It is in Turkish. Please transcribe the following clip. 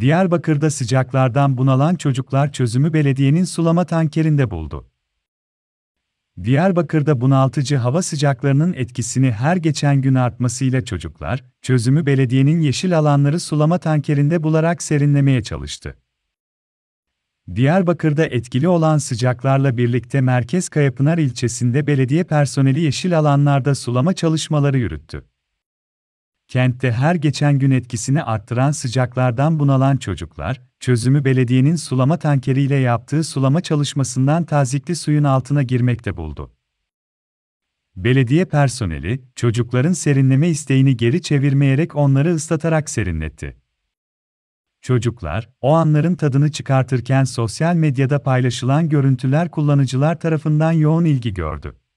Diyarbakır'da sıcaklardan bunalan çocuklar çözümü belediyenin sulama tankerinde buldu. Diyarbakır'da bunaltıcı hava sıcaklarının etkisini her geçen gün artmasıyla çocuklar, çözümü belediyenin yeşil alanları sulama tankerinde bularak serinlemeye çalıştı. Diyarbakır'da etkili olan sıcaklarla birlikte Merkez Kayapınar ilçesinde belediye personeli yeşil alanlarda sulama çalışmaları yürüttü. Kentte her geçen gün etkisini arttıran sıcaklardan bunalan çocuklar, çözümü belediyenin sulama tankeriyle yaptığı sulama çalışmasından tazikli suyun altına girmekte buldu. Belediye personeli, çocukların serinleme isteğini geri çevirmeyerek onları ıslatarak serinletti. Çocuklar, o anların tadını çıkartırken sosyal medyada paylaşılan görüntüler kullanıcılar tarafından yoğun ilgi gördü.